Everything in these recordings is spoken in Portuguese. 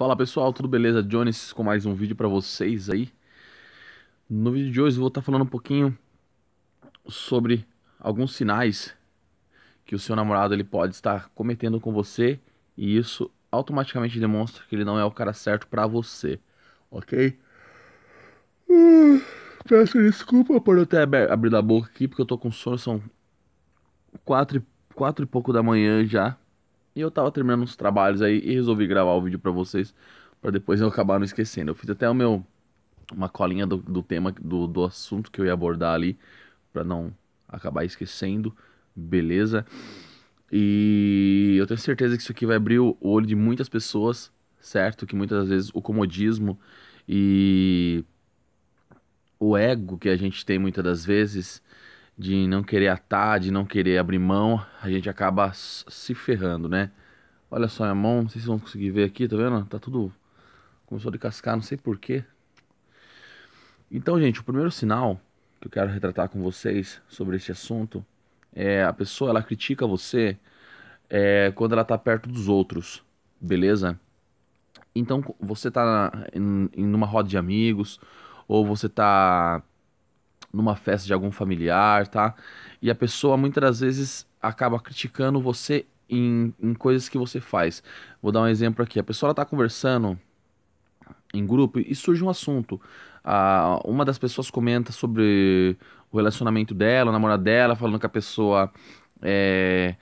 Fala pessoal, tudo beleza? Jones com mais um vídeo para vocês aí. No vídeo de hoje eu vou estar tá falando um pouquinho sobre alguns sinais que o seu namorado ele pode estar cometendo com você e isso automaticamente demonstra que ele não é o cara certo para você, ok? peço desculpa por eu ter abrido a boca aqui porque eu tô com sono, são quatro, quatro e pouco da manhã já e eu tava terminando uns trabalhos aí e resolvi gravar o vídeo para vocês, para depois eu acabar não esquecendo. Eu fiz até o meu uma colinha do, do tema do, do assunto que eu ia abordar ali, para não acabar esquecendo. Beleza? E eu tenho certeza que isso aqui vai abrir o olho de muitas pessoas, certo? Que muitas vezes o comodismo e o ego que a gente tem muitas das vezes de não querer atar, de não querer abrir mão, a gente acaba se ferrando, né? Olha só minha mão, não sei se vão conseguir ver aqui, tá vendo? Tá tudo. Começou a descascar, não sei porquê. Então, gente, o primeiro sinal que eu quero retratar com vocês sobre este assunto é a pessoa ela critica você é, quando ela tá perto dos outros, beleza? Então, você tá em, em uma roda de amigos, ou você tá numa festa de algum familiar, tá? E a pessoa muitas das vezes acaba criticando você em, em coisas que você faz. Vou dar um exemplo aqui. A pessoa está conversando em grupo e surge um assunto. Ah, uma das pessoas comenta sobre o relacionamento dela, o namorado dela, falando que a pessoa é,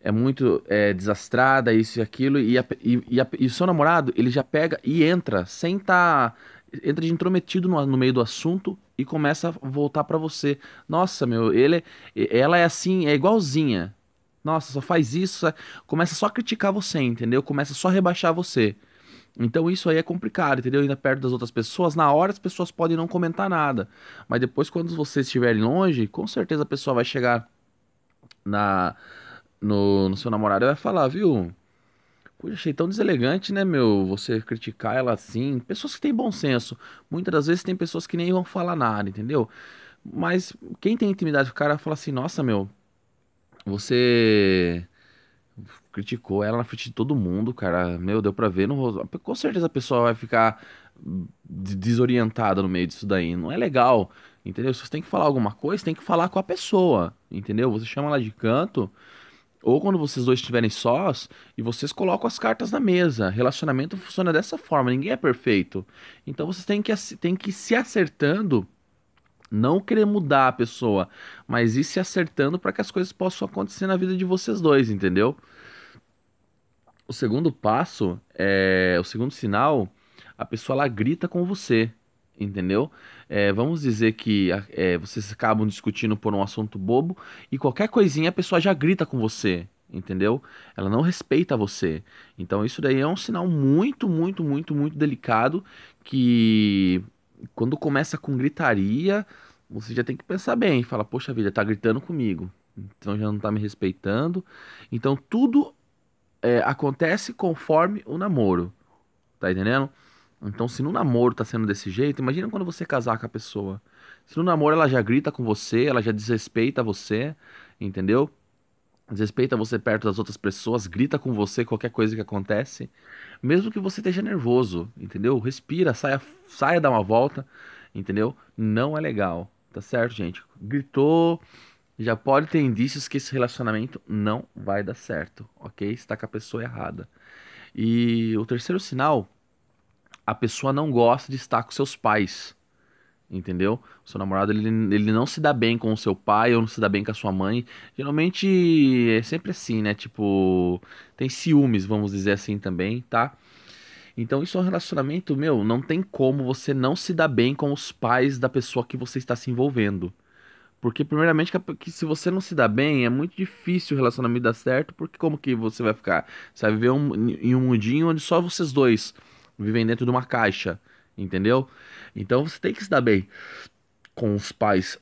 é muito é, desastrada, isso e aquilo, e, a, e, e, a, e, o seu namorado, ele já pega e entra, sem estar tá, entra de intrometido no, no meio do assunto e começa a voltar para você. Nossa, meu, ele, ela é assim, é igualzinha. Nossa, só faz isso, começa só a criticar você, entendeu? Começa só a rebaixar você. Então isso aí é complicado, entendeu? Ainda perto das outras pessoas, na hora as pessoas podem não comentar nada, mas depois quando vocês estiverem longe, com certeza a pessoa vai chegar na no, no seu namorado e vai falar, viu? Puxa, achei tão deselegante, né, meu? Você criticar ela assim. Pessoas que têm bom senso. Muitas das vezes tem pessoas que nem vão falar nada, entendeu? Mas quem tem intimidade com o cara fala assim: nossa, meu, você criticou ela na frente de todo mundo, cara. Meu, deu pra ver no rosto. Com certeza a pessoa vai ficar desorientada no meio disso daí. Não é legal, entendeu? Se você tem que falar alguma coisa, tem que falar com a pessoa, entendeu? Você chama ela de canto ou quando vocês dois estiverem sós e vocês colocam as cartas na mesa. Relacionamento funciona dessa forma, ninguém é perfeito. Então vocês têm que, têm que ir se acertando, não querer mudar a pessoa, mas ir se acertando para que as coisas possam acontecer na vida de vocês dois, entendeu? O segundo passo, é o segundo sinal, a pessoa ela grita com você entendeu? É, vamos dizer que é, vocês acabam discutindo por um assunto bobo e qualquer coisinha a pessoa já grita com você, entendeu? Ela não respeita você. Então isso daí é um sinal muito, muito, muito, muito delicado que quando começa com gritaria, você já tem que pensar bem, fala, poxa vida, tá gritando comigo. Então já não tá me respeitando. Então tudo é, acontece conforme o namoro. Tá entendendo? Então, se no namoro tá sendo desse jeito, imagina quando você casar com a pessoa. Se no namoro ela já grita com você, ela já desrespeita você, entendeu? Desrespeita você perto das outras pessoas, grita com você qualquer coisa que acontece. Mesmo que você esteja nervoso, entendeu? Respira, saia, saia dar uma volta, entendeu? Não é legal, tá certo, gente? Gritou, já pode ter indícios que esse relacionamento não vai dar certo, ok? Está com a pessoa errada. E o terceiro sinal a pessoa não gosta de estar com seus pais. Entendeu? O seu namorado ele, ele não se dá bem com o seu pai ou não se dá bem com a sua mãe. Geralmente é sempre assim, né? Tipo, tem ciúmes, vamos dizer assim também, tá? Então isso é um relacionamento, meu, não tem como você não se dar bem com os pais da pessoa que você está se envolvendo. Porque primeiramente que se você não se dá bem, é muito difícil o relacionamento dar certo, porque como que você vai ficar? Você vai viver um, em um mundinho onde só vocês dois vivem dentro de uma caixa, entendeu? Então você tem que se dar bem com os pais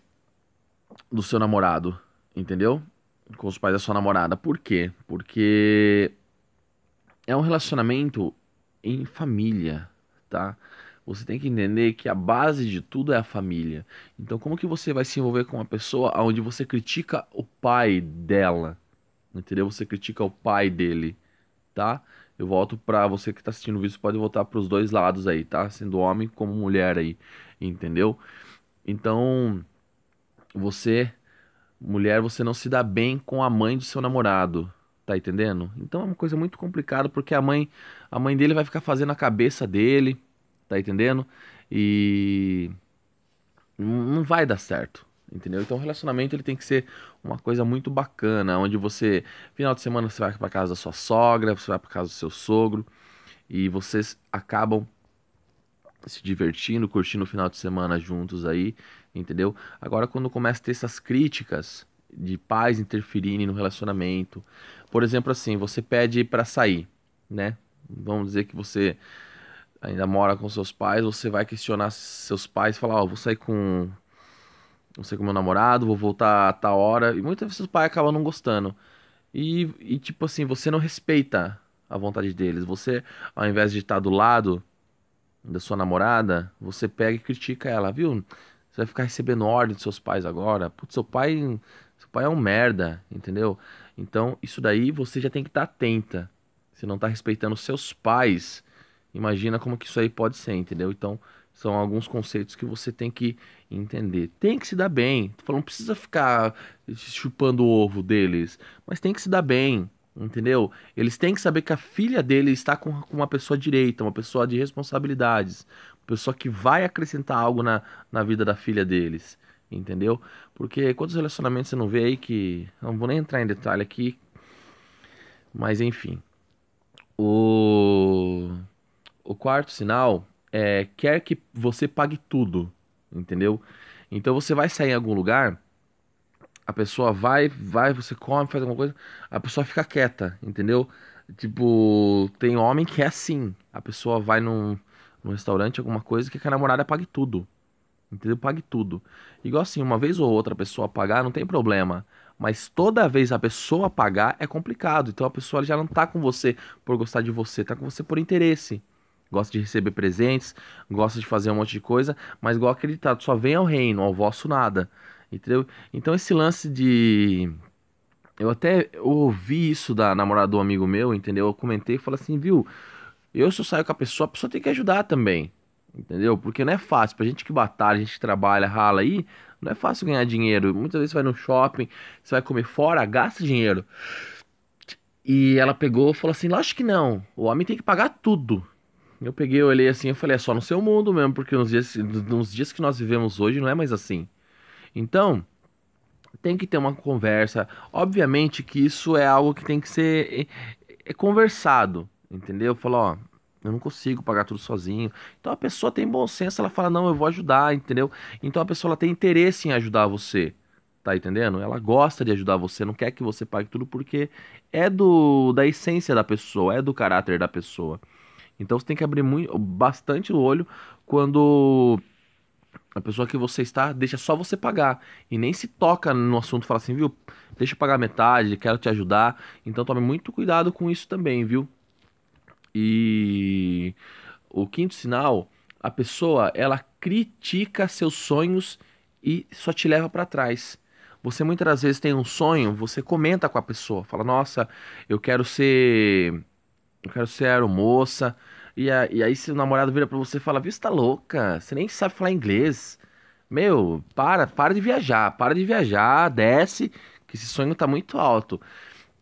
do seu namorado, entendeu? Com os pais da sua namorada. Por quê? Porque é um relacionamento em família, tá? Você tem que entender que a base de tudo é a família. Então, como que você vai se envolver com uma pessoa onde você critica o pai dela? Entendeu? Você critica o pai dele, tá? Eu volto para você que está assistindo o vídeo, pode voltar para os dois lados aí, tá? Sendo homem como mulher aí, entendeu? Então, você, mulher, você não se dá bem com a mãe do seu namorado, tá entendendo? Então é uma coisa muito complicada porque a mãe, a mãe dele vai ficar fazendo a cabeça dele, tá entendendo? E não vai dar certo entendeu? Então o relacionamento ele tem que ser uma coisa muito bacana, onde você final de semana você vai para casa da sua sogra, você vai para casa do seu sogro e vocês acabam se divertindo, curtindo o final de semana juntos aí, entendeu? Agora quando começa a ter essas críticas de pais interferirem no relacionamento, por exemplo assim, você pede para sair, né? Vamos dizer que você ainda mora com seus pais, você vai questionar seus pais, falar, ó, oh, vou sair com vou ser com meu namorado, vou voltar a tal hora. E muitas vezes o pais acabam não gostando. E, e, tipo assim, você não respeita a vontade deles. Você, ao invés de estar do lado da sua namorada, você pega e critica ela, viu? Você vai ficar recebendo ordem dos seus pais agora. Putz, seu pai, seu pai é um merda, entendeu? Então, isso daí você já tem que estar atenta. Se não está respeitando seus pais, imagina como que isso aí pode ser, entendeu? Então, são alguns conceitos que você tem que entender. Tem que se dar bem. Não precisa ficar chupando o ovo deles, mas tem que se dar bem. Entendeu? Eles têm que saber que a filha dele está com uma pessoa direita, uma pessoa de responsabilidades, uma pessoa que vai acrescentar algo na, na vida da filha deles. Entendeu? Porque quantos relacionamentos você não vê aí que. Não vou nem entrar em detalhe aqui. Mas enfim. O, o quarto sinal é, quer que você pague tudo, entendeu? Então você vai sair em algum lugar, a pessoa vai, vai, você come, faz alguma coisa, a pessoa fica quieta, entendeu? Tipo, tem homem que é assim. A pessoa vai num, num restaurante, alguma coisa, que a namorada pague tudo. Entendeu? Pague tudo. Igual assim, uma vez ou outra a pessoa pagar, não tem problema. Mas toda vez a pessoa pagar é complicado. Então a pessoa já não tá com você por gostar de você, tá com você por interesse gosta de receber presentes, gosta de fazer um monte de coisa, mas igual acreditado, só vem ao reino, ao vosso nada. Entendeu? Então esse lance de. Eu até ouvi isso da namorada do amigo meu, entendeu? Eu comentei e falei assim, viu? Eu se eu saio com a pessoa, a pessoa tem que ajudar também. Entendeu? Porque não é fácil. Pra gente que batalha, a gente que trabalha, rala aí, não é fácil ganhar dinheiro. Muitas vezes você vai no shopping, você vai comer fora, gasta dinheiro. E ela pegou e falou assim: lógico que não, o homem tem que pagar tudo. Eu peguei, eu olhei assim, eu falei, é só no seu mundo mesmo, porque nos dias, nos dias que nós vivemos hoje não é mais assim. Então, tem que ter uma conversa. Obviamente que isso é algo que tem que ser é, é conversado, entendeu? Falou, ó, eu não consigo pagar tudo sozinho. Então a pessoa tem bom senso, ela fala, não, eu vou ajudar, entendeu? Então a pessoa ela tem interesse em ajudar você. Tá entendendo? Ela gosta de ajudar você, não quer que você pague tudo porque é do da essência da pessoa, é do caráter da pessoa. Então você tem que abrir muito, bastante o olho quando a pessoa que você está deixa só você pagar e nem se toca no assunto, fala assim, viu? Deixa eu pagar metade, quero te ajudar. Então tome muito cuidado com isso também, viu? E o quinto sinal, a pessoa ela critica seus sonhos e só te leva para trás. Você muitas vezes tem um sonho, você comenta com a pessoa, fala: "Nossa, eu quero ser eu quero ser aeromoça. E, a, e aí se o namorado vira pra você e fala, viu, você tá louca, você nem sabe falar inglês. Meu, para, para de viajar, para de viajar, desce, que esse sonho tá muito alto.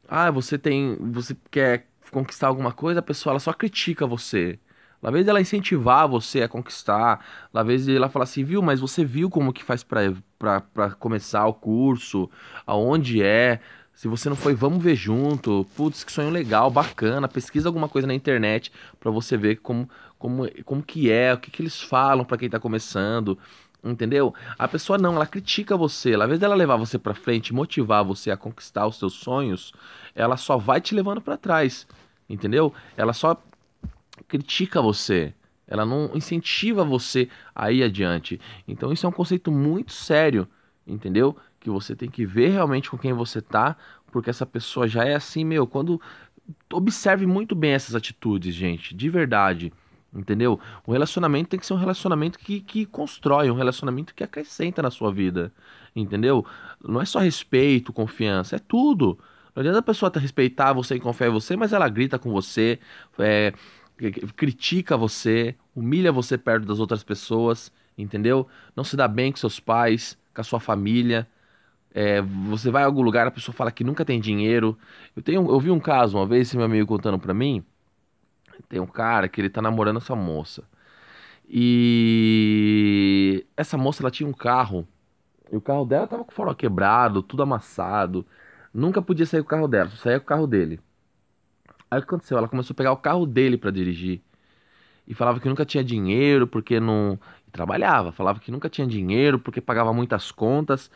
Ah, você tem, você quer conquistar alguma coisa, a pessoa ela só critica você. Lá vez ela incentivar você a conquistar, lá vez ela fala assim, viu, mas você viu como que faz para começar o curso, aonde é, se você não foi, vamos ver junto. Putz, que sonho legal, bacana. Pesquisa alguma coisa na internet para você ver como, como, como que é, o que, que eles falam para quem tá começando. Entendeu? A pessoa não, ela critica você. ao invés dela levar você para frente, motivar você a conquistar os seus sonhos, ela só vai te levando para trás. Entendeu? Ela só critica você. Ela não incentiva você a ir adiante. Então isso é um conceito muito sério, entendeu? que você tem que ver realmente com quem você tá, porque essa pessoa já é assim, meu, quando observe muito bem essas atitudes, gente, de verdade. Entendeu? O relacionamento tem que ser um relacionamento que, que constrói, um relacionamento que acrescenta na sua vida. Entendeu? Não é só respeito, confiança, é tudo. Não adianta a pessoa te respeitar você e confiar em você, mas ela grita com você, é, critica você, humilha você perto das outras pessoas, entendeu? Não se dá bem com seus pais, com a sua família, é, você vai a algum lugar, a pessoa fala que nunca tem dinheiro. Eu, tenho, eu vi um caso uma vez, esse meu amigo contando pra mim. Tem um cara que ele tá namorando essa moça. E essa moça ela tinha um carro. E o carro dela tava com o farol quebrado, tudo amassado. Nunca podia sair com o carro dela, só saía com o carro dele. Aí o que aconteceu? Ela começou a pegar o carro dele para dirigir. E falava que nunca tinha dinheiro porque não. E trabalhava. Falava que nunca tinha dinheiro porque pagava muitas contas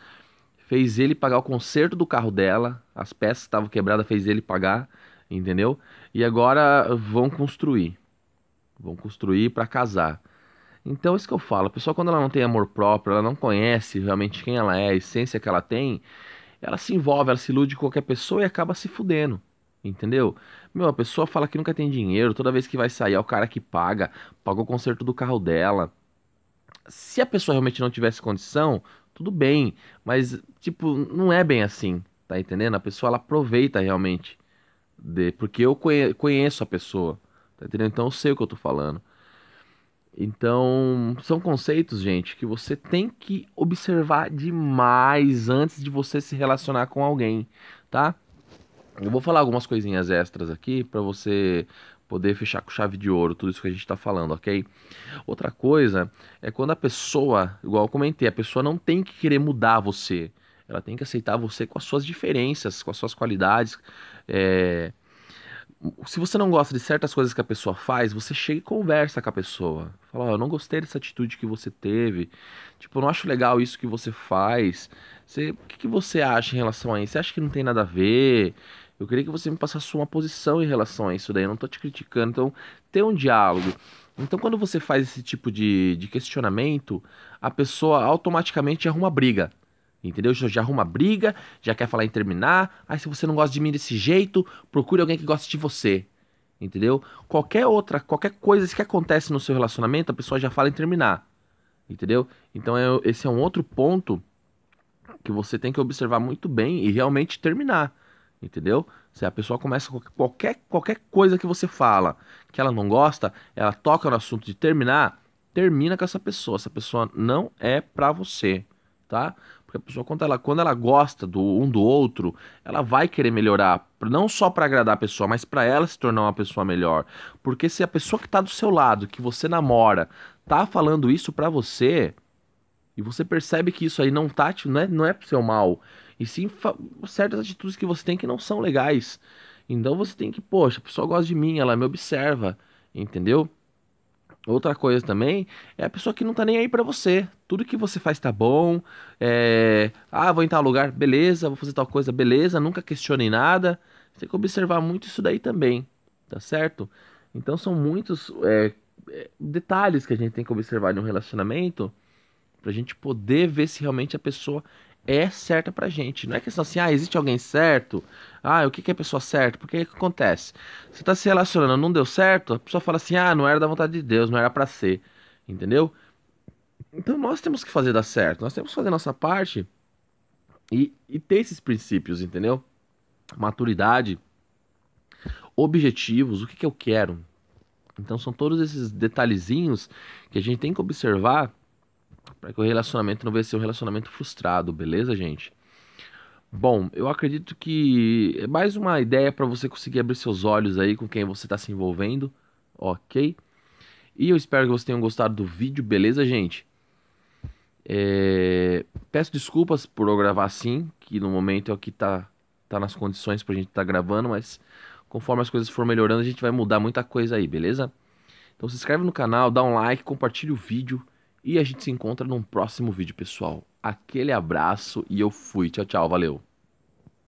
fez ele pagar o conserto do carro dela, as peças estavam quebradas, fez ele pagar, entendeu? E agora vão construir. Vão construir para casar. Então, é isso que eu falo, a pessoa quando ela não tem amor próprio, ela não conhece realmente quem ela é, a essência que ela tem, ela se envolve, ela se ilude com qualquer pessoa e acaba se fudendo. Entendeu? Meu, a pessoa fala que nunca tem dinheiro, toda vez que vai sair é o cara que paga, pagou o conserto do carro dela. Se a pessoa realmente não tivesse condição, tudo bem, mas tipo, não é bem assim, tá entendendo? A pessoa ela aproveita realmente de, porque eu conheço a pessoa, tá entendendo? Então eu sei o que eu tô falando. Então, são conceitos, gente, que você tem que observar demais antes de você se relacionar com alguém, tá? Eu vou falar algumas coisinhas extras aqui para você poder fechar com chave de ouro, tudo isso que a gente está falando, ok? Outra coisa é quando a pessoa, igual eu comentei, a pessoa não tem que querer mudar você, ela tem que aceitar você com as suas diferenças, com as suas qualidades. É... Se você não gosta de certas coisas que a pessoa faz, você chega e conversa com a pessoa. Fala, oh, eu não gostei dessa atitude que você teve. Tipo, eu não acho legal isso que você faz. Você... O que, que você acha em relação a isso? Você acha que não tem nada a ver? Eu queria que você me passasse uma posição em relação a isso daí. Eu não estou te criticando. Então, ter um diálogo. Então, quando você faz esse tipo de, de questionamento, a pessoa automaticamente arruma briga. Entendeu? Já, já arruma briga, já quer falar em terminar. Aí, se você não gosta de mim desse jeito, procure alguém que goste de você. Entendeu? Qualquer outra, qualquer coisa que acontece no seu relacionamento, a pessoa já fala em terminar. Entendeu? Então, é, esse é um outro ponto que você tem que observar muito bem e realmente terminar. Entendeu? Se a pessoa começa com qualquer, qualquer coisa que você fala que ela não gosta, ela toca no assunto de terminar, termina com essa pessoa. Essa pessoa não é pra você, tá? Porque a pessoa, quando ela, quando ela gosta do um do outro, ela vai querer melhorar. Não só para agradar a pessoa, mas para ela se tornar uma pessoa melhor. Porque se a pessoa que tá do seu lado, que você namora, tá falando isso pra você, e você percebe que isso aí não tá, não é, não é pro seu mal e sim certas atitudes que você tem que não são legais. Então você tem que, poxa, a pessoa gosta de mim, ela me observa, entendeu? Outra coisa também é a pessoa que não tá nem aí para você. Tudo que você faz tá bom. É... Ah, vou entrar no lugar, beleza. Vou fazer tal coisa, beleza. Nunca questionem nada. Você tem que observar muito isso daí também, tá certo? Então são muitos é, é detalhes que a gente tem que observar um relacionamento pra gente poder ver se realmente a pessoa é certa pra gente. Não é questão assim, ah, existe alguém certo? Ah, o que, que é pessoa certa? Porque o que acontece? Você tá se relacionando, não deu certo, a pessoa fala assim, ah, não era da vontade de Deus, não era para ser. Entendeu? Então nós temos que fazer dar certo, nós temos que fazer a nossa parte e, e ter esses princípios, entendeu? Maturidade, objetivos, o que, que eu quero. Então são todos esses detalhezinhos que a gente tem que observar para é que o relacionamento não venha ser um relacionamento frustrado, beleza, gente? Bom, eu acredito que é mais uma ideia para você conseguir abrir seus olhos aí com quem você está se envolvendo, ok? E eu espero que vocês tenham gostado do vídeo, beleza, gente? É... Peço desculpas por eu gravar assim, que no momento é o que tá, tá nas condições pra gente estar tá gravando, mas conforme as coisas for melhorando, a gente vai mudar muita coisa aí, beleza? Então se inscreve no canal, dá um like, compartilha o vídeo e a gente se encontra num próximo vídeo, pessoal. Aquele abraço e eu fui. Tchau, tchau. Valeu.